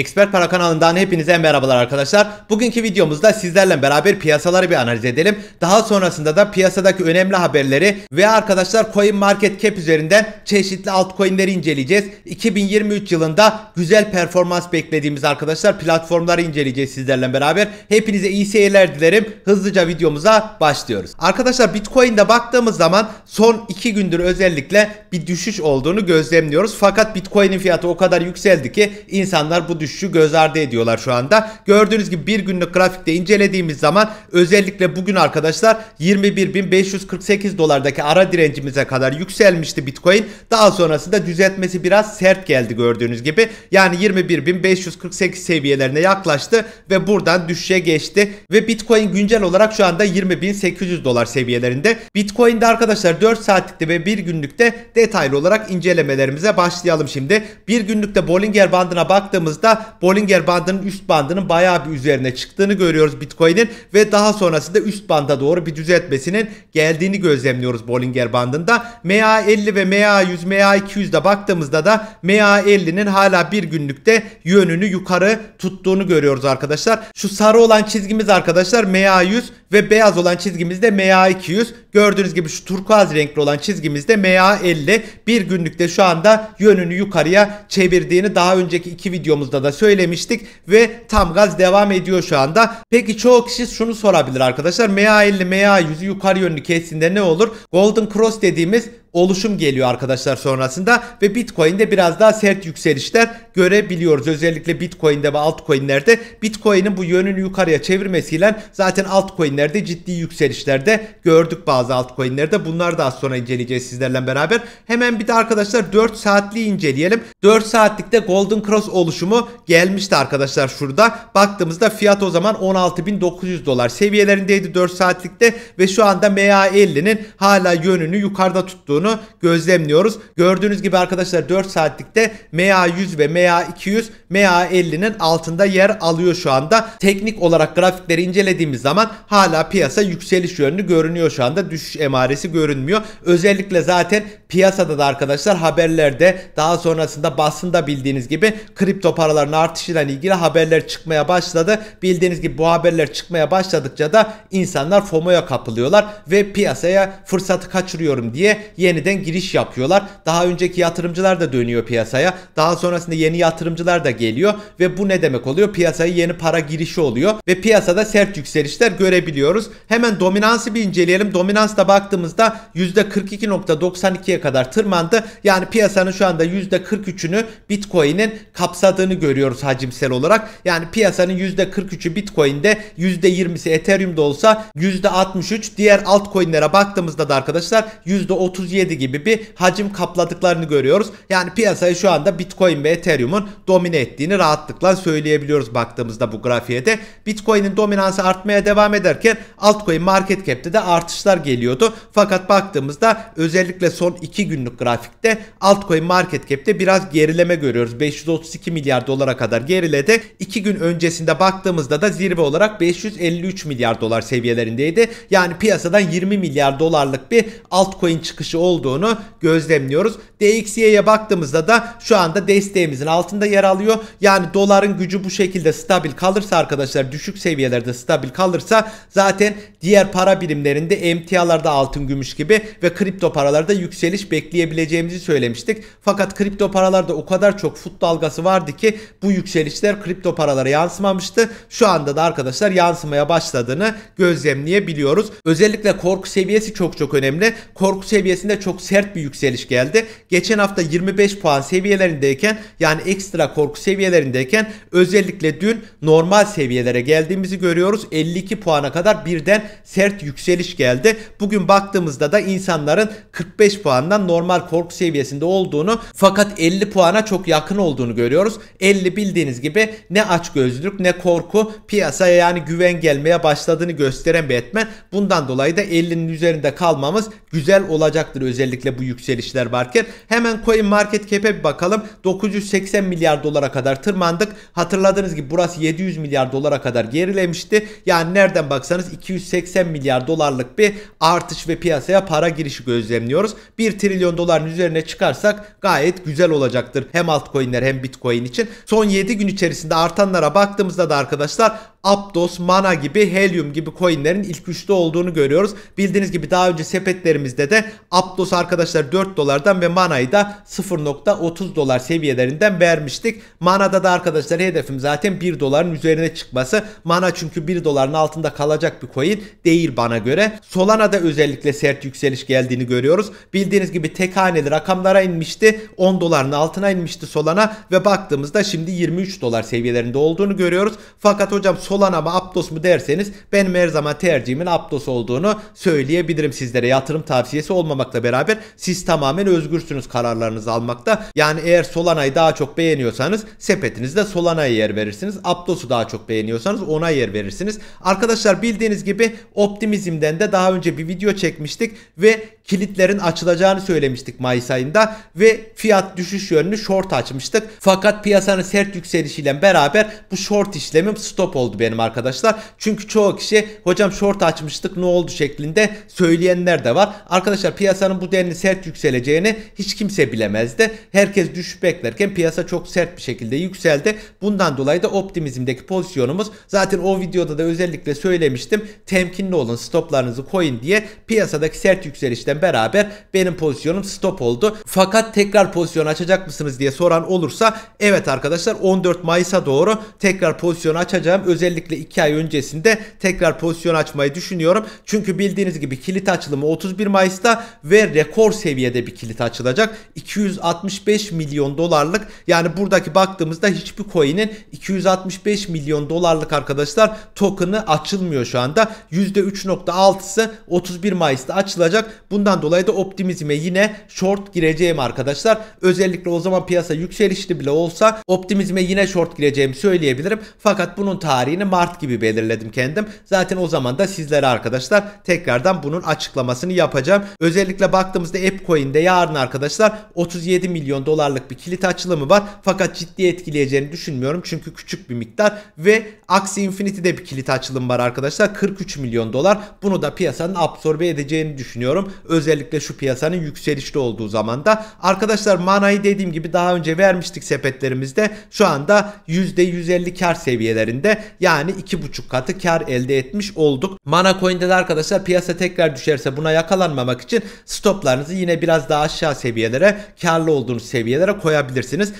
Expert Para kanalından hepinize merhabalar arkadaşlar. Bugünkü videomuzda sizlerle beraber piyasaları bir analiz edelim. Daha sonrasında da piyasadaki önemli haberleri ve arkadaşlar Coin Market Cap üzerinden çeşitli altcoin'leri inceleyeceğiz. 2023 yılında güzel performans beklediğimiz arkadaşlar platformları inceleyeceğiz sizlerle beraber. Hepinize iyi seyirler dilerim. Hızlıca videomuza başlıyoruz. Arkadaşlar Bitcoin'de baktığımız zaman son 2 gündür özellikle bir düşüş olduğunu gözlemliyoruz. Fakat Bitcoin'in fiyatı o kadar yükseldi ki insanlar bu düşüş düşüşü göz ardı ediyorlar şu anda. Gördüğünüz gibi bir günlük grafikte incelediğimiz zaman özellikle bugün arkadaşlar 21.548 dolardaki ara direncimize kadar yükselmişti Bitcoin. Daha sonrasında düzeltmesi biraz sert geldi gördüğünüz gibi. Yani 21.548 seviyelerine yaklaştı ve buradan düşüşe geçti. Ve Bitcoin güncel olarak şu anda 20.800 dolar seviyelerinde. Bitcoin'de arkadaşlar 4 saatlikte ve 1 günlükte detaylı olarak incelemelerimize başlayalım şimdi. 1 günlükte Bollinger bandına baktığımızda başta Bollinger bandının üst bandının bayağı bir üzerine çıktığını görüyoruz Bitcoin'in ve daha sonrasında üst banda doğru bir düzeltmesinin geldiğini gözlemliyoruz Bollinger bandında. MA50 ve MA100, MA200'de baktığımızda da MA50'nin hala bir günlükte yönünü yukarı tuttuğunu görüyoruz arkadaşlar. Şu sarı olan çizgimiz arkadaşlar MA100 ve beyaz olan çizgimiz de MA200. Gördüğünüz gibi şu turkuaz renkli olan çizgimiz de MA50. Bir günlükte şu anda yönünü yukarıya çevirdiğini daha önceki iki videomuzda da söylemiştik ve tam gaz devam ediyor şu anda. Peki çoğu kişi şunu sorabilir arkadaşlar. MA50, MA100'ü yukarı yönlü kestiğinde ne olur? Golden Cross dediğimiz oluşum geliyor arkadaşlar sonrasında ve Bitcoin'de biraz daha sert yükselişler görebiliyoruz. Özellikle Bitcoin'de ve altcoin'lerde Bitcoin'in bu yönünü yukarıya çevirmesiyle zaten altcoin'lerde ciddi yükselişlerde gördük bazı altcoin'lerde. Bunlar da az sonra inceleyeceğiz sizlerle beraber. Hemen bir de arkadaşlar 4 saatliği inceleyelim. 4 saatlikte Golden Cross oluşumu gelmişti arkadaşlar şurada. Baktığımızda fiyat o zaman 16.900 dolar seviyelerindeydi 4 saatlikte ve şu anda MA50'nin hala yönünü yukarıda tuttuğu olduğunu gözlemliyoruz. Gördüğünüz gibi arkadaşlar 4 saatlikte MA100 ve MA200 MA50'nin altında yer alıyor şu anda. Teknik olarak grafikleri incelediğimiz zaman hala piyasa yükseliş yönlü görünüyor şu anda. Düşüş emaresi görünmüyor. Özellikle zaten Piyasada da arkadaşlar haberlerde daha sonrasında basında bildiğiniz gibi kripto paraların artışıyla ilgili haberler çıkmaya başladı. Bildiğiniz gibi bu haberler çıkmaya başladıkça da insanlar FOMO'ya kapılıyorlar ve piyasaya fırsatı kaçırıyorum diye yeniden giriş yapıyorlar. Daha önceki yatırımcılar da dönüyor piyasaya. Daha sonrasında yeni yatırımcılar da geliyor ve bu ne demek oluyor? Piyasaya yeni para girişi oluyor ve piyasada sert yükselişler görebiliyoruz. Hemen dominansı bir inceleyelim. Dominansta baktığımızda %42.92'ye kadar tırmandı. Yani piyasanın şu anda %43'ünü Bitcoin'in kapsadığını görüyoruz hacimsel olarak. Yani piyasanın %43'ü Bitcoin'de, %20'si Ethereum'da olsa %63. Diğer altcoin'lere baktığımızda da arkadaşlar %37 gibi bir hacim kapladıklarını görüyoruz. Yani piyasayı şu anda Bitcoin ve Ethereum'un domine ettiğini rahatlıkla söyleyebiliyoruz baktığımızda bu grafiğe de. Bitcoin'in dominansı artmaya devam ederken altcoin market cap'te de artışlar geliyordu. Fakat baktığımızda özellikle son 2 günlük grafikte altcoin market cap'te biraz gerileme görüyoruz. 532 milyar dolara kadar geriledi. 2 gün öncesinde baktığımızda da zirve olarak 553 milyar dolar seviyelerindeydi. Yani piyasadan 20 milyar dolarlık bir altcoin çıkışı olduğunu gözlemliyoruz. DXY'ye baktığımızda da şu anda desteğimizin altında yer alıyor. Yani doların gücü bu şekilde stabil kalırsa arkadaşlar düşük seviyelerde stabil kalırsa zaten diğer para birimlerinde emtialarda altın gümüş gibi ve kripto paralarda yükseliş yükseliş bekleyebileceğimizi söylemiştik. Fakat kripto paralarda o kadar çok fut dalgası vardı ki bu yükselişler kripto paralara yansımamıştı. Şu anda da arkadaşlar yansımaya başladığını gözlemleyebiliyoruz. Özellikle korku seviyesi çok çok önemli. Korku seviyesinde çok sert bir yükseliş geldi. Geçen hafta 25 puan seviyelerindeyken yani ekstra korku seviyelerindeyken özellikle dün normal seviyelere geldiğimizi görüyoruz. 52 puana kadar birden sert yükseliş geldi. Bugün baktığımızda da insanların 45 puanla puandan normal korku seviyesinde olduğunu fakat 50 puana çok yakın olduğunu görüyoruz. 50 bildiğiniz gibi ne açgözlülük ne korku piyasaya yani güven gelmeye başladığını gösteren bir etmen. Bundan dolayı da 50'nin üzerinde kalmamız güzel olacaktır özellikle bu yükselişler varken. Hemen coin market cap'e bir bakalım. 980 milyar dolara kadar tırmandık. Hatırladığınız gibi burası 700 milyar dolara kadar gerilemişti. Yani nereden baksanız 280 milyar dolarlık bir artış ve piyasaya para girişi gözlemliyoruz. Bir trilyon doların üzerine çıkarsak gayet güzel olacaktır. Hem altcoin'ler hem bitcoin için. Son 7 gün içerisinde artanlara baktığımızda da arkadaşlar Aptos, Mana gibi, Helium gibi coinlerin ilk üçte olduğunu görüyoruz. Bildiğiniz gibi daha önce sepetlerimizde de Aptos arkadaşlar 4 dolardan ve Mana'yı da 0.30 dolar seviyelerinden vermiştik. Mana'da da arkadaşlar hedefim zaten 1 doların üzerine çıkması. Mana çünkü 1 doların altında kalacak bir coin değil bana göre. Solana'da özellikle sert yükseliş geldiğini görüyoruz. Bildiğiniz gibi tek haneli rakamlara inmişti. 10 doların altına inmişti Solana ve baktığımızda şimdi 23 dolar seviyelerinde olduğunu görüyoruz. Fakat hocam Solana mı Aptos mu derseniz benim her zaman tercihimin Aptos olduğunu söyleyebilirim sizlere. Yatırım tavsiyesi olmamakla beraber siz tamamen özgürsünüz kararlarınızı almakta. Yani eğer Solana'yı daha çok beğeniyorsanız sepetinizde Solana'ya yer verirsiniz. Aptos'u daha çok beğeniyorsanız ona yer verirsiniz. Arkadaşlar bildiğiniz gibi optimizmden de daha önce bir video çekmiştik ve kilitlerin açılacağını söylemiştik Mayıs ayında ve fiyat düşüş yönünü short açmıştık. Fakat piyasanın sert yükselişiyle beraber bu short işlemim stop oldu benim arkadaşlar. Çünkü çoğu kişi hocam short açmıştık ne oldu şeklinde söyleyenler de var. Arkadaşlar piyasanın bu denli sert yükseleceğini hiç kimse bilemezdi. Herkes düşüş beklerken piyasa çok sert bir şekilde yükseldi. Bundan dolayı da optimizmdeki pozisyonumuz zaten o videoda da özellikle söylemiştim. Temkinli olun stoplarınızı koyun diye piyasadaki sert yükselişten beraber benim pozisyonum stop oldu. Fakat tekrar pozisyon açacak mısınız diye soran olursa evet arkadaşlar 14 Mayıs'a doğru tekrar pozisyon açacağım. Özellikle 2 ay öncesinde tekrar pozisyon açmayı düşünüyorum. Çünkü bildiğiniz gibi kilit açılımı 31 Mayıs'ta ve rekor seviyede bir kilit açılacak. 265 milyon dolarlık yani buradaki baktığımızda hiçbir coin'in 265 milyon dolarlık arkadaşlar token'ı açılmıyor şu anda. %3.6'sı 31 Mayıs'ta açılacak. Bunu Bundan dolayı da optimizme yine short gireceğim arkadaşlar. Özellikle o zaman piyasa yükselişli bile olsa optimizme yine short gireceğimi söyleyebilirim. Fakat bunun tarihini Mart gibi belirledim kendim. Zaten o zaman da sizlere arkadaşlar tekrardan bunun açıklamasını yapacağım. Özellikle baktığımızda Epcoin'de yarın arkadaşlar 37 milyon dolarlık bir kilit açılımı var. Fakat ciddi etkileyeceğini düşünmüyorum. Çünkü küçük bir miktar ve Axie Infinity'de bir kilit açılımı var arkadaşlar. 43 milyon dolar. Bunu da piyasanın absorbe edeceğini düşünüyorum. Özellikle şu piyasanın yükselişte olduğu zaman da. Arkadaşlar manayı dediğim gibi daha önce vermiştik sepetlerimizde. Şu anda %150 kar seviyelerinde yani 2,5 katı kar elde etmiş olduk. Mana coin'de de arkadaşlar piyasa tekrar düşerse buna yakalanmamak için stoplarınızı yine biraz daha aşağı seviyelere karlı olduğunuz seviyelere koyabilirsiniz.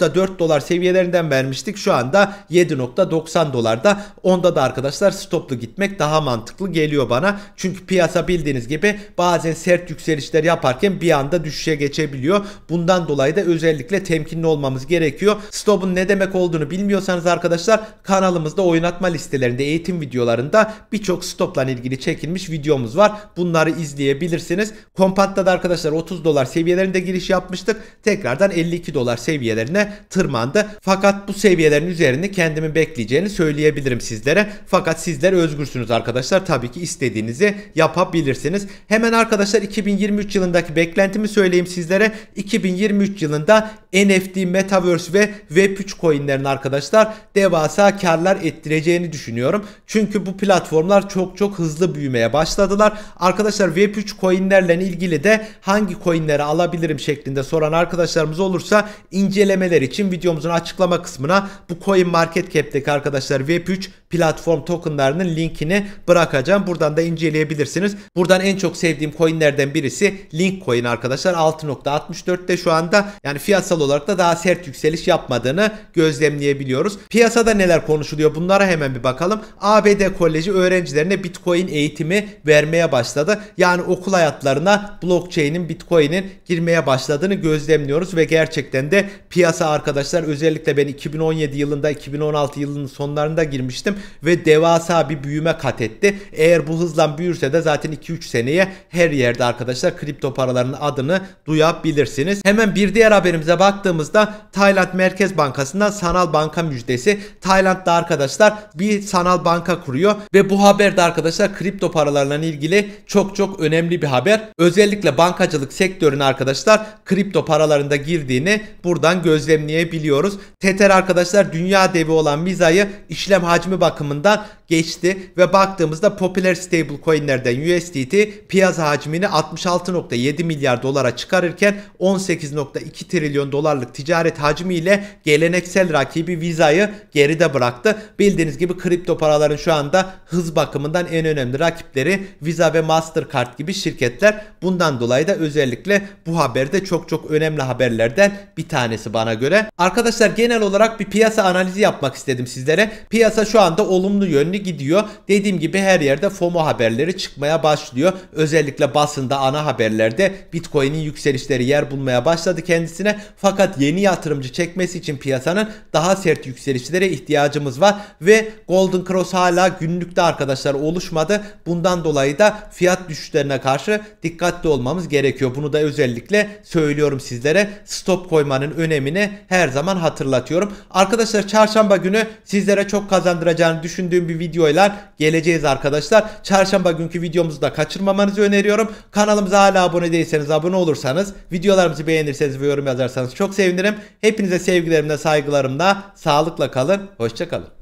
da 4 dolar seviyelerinden vermiştik. Şu anda 7.90 dolarda. Onda da arkadaşlar stoplu gitmek daha mantıklı geliyor bana. Çünkü piyasa bildiğiniz gibi bazı bazen sert yükselişler yaparken bir anda düşüşe geçebiliyor. Bundan dolayı da özellikle temkinli olmamız gerekiyor. Stop'un ne demek olduğunu bilmiyorsanız arkadaşlar kanalımızda oynatma listelerinde eğitim videolarında birçok stopla ilgili çekilmiş videomuz var. Bunları izleyebilirsiniz. Kompatta da arkadaşlar 30 dolar seviyelerinde giriş yapmıştık. Tekrardan 52 dolar seviyelerine tırmandı. Fakat bu seviyelerin üzerini kendimi bekleyeceğini söyleyebilirim sizlere. Fakat sizler özgürsünüz arkadaşlar. Tabii ki istediğinizi yapabilirsiniz. Hemen arkadaşlar arkadaşlar 2023 yılındaki beklentimi söyleyeyim sizlere. 2023 yılında NFT, Metaverse ve Web3 coinlerin arkadaşlar devasa karlar ettireceğini düşünüyorum. Çünkü bu platformlar çok çok hızlı büyümeye başladılar. Arkadaşlar Web3 coinlerle ilgili de hangi coinleri alabilirim şeklinde soran arkadaşlarımız olursa incelemeler için videomuzun açıklama kısmına bu coin market cap'teki arkadaşlar Web3 platform tokenlarının linkini bırakacağım. Buradan da inceleyebilirsiniz. Buradan en çok sevdiğim coinlerden birisi Link Coin arkadaşlar 6.64'te şu anda yani fiyasal olarak da daha sert yükseliş yapmadığını gözlemleyebiliyoruz. Piyasada neler konuşuluyor bunlara hemen bir bakalım. ABD Koleji öğrencilerine Bitcoin eğitimi vermeye başladı. Yani okul hayatlarına blockchain'in Bitcoin'in girmeye başladığını gözlemliyoruz ve gerçekten de piyasa arkadaşlar özellikle ben 2017 yılında 2016 yılının sonlarında girmiştim ve devasa bir büyüme kat etti. Eğer bu hızla büyürse de zaten 2-3 seneye her bir yerde arkadaşlar kripto paraların adını duyabilirsiniz. Hemen bir diğer haberimize baktığımızda Tayland Merkez Bankası'ndan sanal banka müjdesi. Tayland'da arkadaşlar bir sanal banka kuruyor ve bu haberde arkadaşlar kripto paralarla ilgili çok çok önemli bir haber. Özellikle bankacılık sektörüne arkadaşlar kripto paralarında girdiğini buradan gözlemleyebiliyoruz. Tether arkadaşlar dünya devi olan Visa'yı işlem hacmi bakımından geçti ve baktığımızda popüler stable stablecoinlerden USDT piyasa hacmi hacmini 66.7 milyar dolara çıkarırken 18.2 trilyon dolarlık ticaret hacmiyle geleneksel rakibi Visa'yı geride bıraktı. Bildiğiniz gibi kripto paraların şu anda hız bakımından en önemli rakipleri Visa ve Mastercard gibi şirketler. Bundan dolayı da özellikle bu haberde çok çok önemli haberlerden bir tanesi bana göre. Arkadaşlar genel olarak bir piyasa analizi yapmak istedim sizlere. Piyasa şu anda olumlu yönlü gidiyor. Dediğim gibi her yerde FOMO haberleri çıkmaya başlıyor. Özellikle basında ana haberlerde Bitcoin'in yükselişleri yer bulmaya başladı kendisine. Fakat yeni yatırımcı çekmesi için piyasanın daha sert yükselişlere ihtiyacımız var ve Golden Cross hala günlükte arkadaşlar oluşmadı. Bundan dolayı da fiyat düşüşlerine karşı dikkatli olmamız gerekiyor. Bunu da özellikle söylüyorum sizlere. Stop koymanın önemini her zaman hatırlatıyorum. Arkadaşlar çarşamba günü sizlere çok kazandıracağını düşündüğüm bir videoyla geleceğiz arkadaşlar. Çarşamba günkü videomuzu da kaçırmamanızı öneriyorum ediyorum. Kanalımıza hala abone değilseniz abone olursanız, videolarımızı beğenirseniz ve yorum yazarsanız çok sevinirim. Hepinize sevgilerimle, saygılarımla, sağlıkla kalın, hoşçakalın.